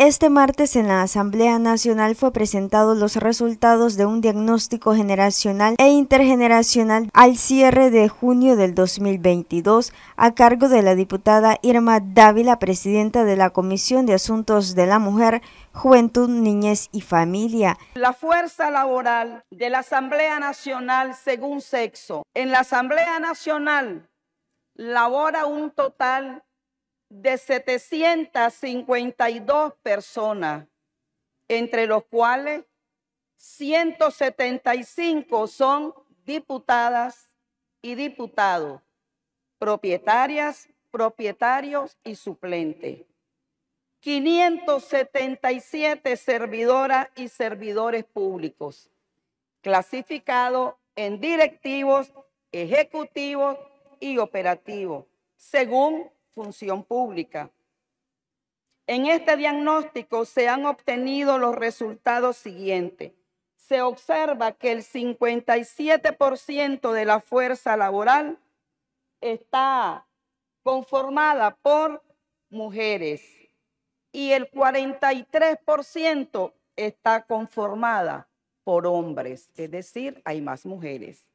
Este martes en la Asamblea Nacional fue presentado los resultados de un diagnóstico generacional e intergeneracional al cierre de junio del 2022 a cargo de la diputada Irma Dávila, presidenta de la Comisión de Asuntos de la Mujer, Juventud, Niñez y Familia. La fuerza laboral de la Asamblea Nacional según sexo. En la Asamblea Nacional labora un total de 752 personas, entre los cuales 175 son diputadas y diputados, propietarias, propietarios y suplentes. 577 servidoras y servidores públicos, clasificados en directivos, ejecutivos y operativos, según función pública. En este diagnóstico se han obtenido los resultados siguientes. Se observa que el 57% de la fuerza laboral está conformada por mujeres y el 43% está conformada por hombres, es decir, hay más mujeres.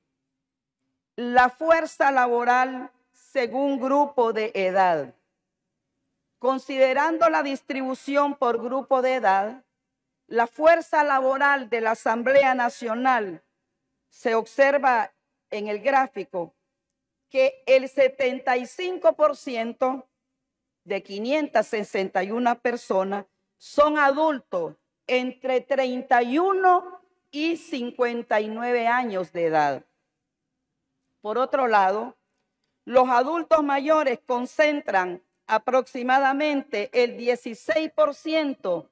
La fuerza laboral según grupo de edad. Considerando la distribución por grupo de edad, la fuerza laboral de la Asamblea Nacional se observa en el gráfico que el 75% de 561 personas son adultos entre 31 y 59 años de edad. Por otro lado, los adultos mayores concentran aproximadamente el 16%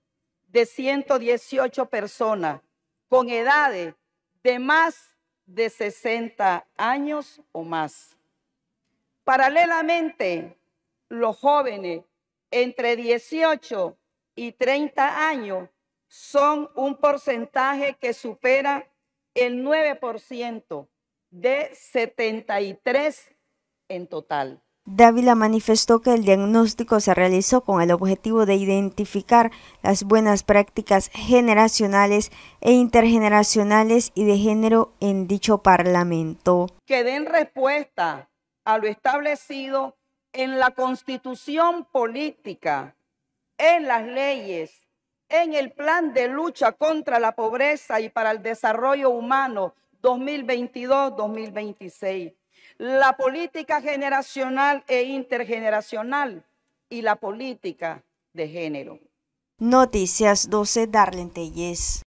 de 118 personas con edades de más de 60 años o más. Paralelamente, los jóvenes entre 18 y 30 años son un porcentaje que supera el 9% de 73 en total. Dávila manifestó que el diagnóstico se realizó con el objetivo de identificar las buenas prácticas generacionales e intergeneracionales y de género en dicho Parlamento. Que den respuesta a lo establecido en la constitución política, en las leyes, en el plan de lucha contra la pobreza y para el desarrollo humano 2022-2026 la política generacional e intergeneracional y la política de género. Noticias 12 Darlene Tellez.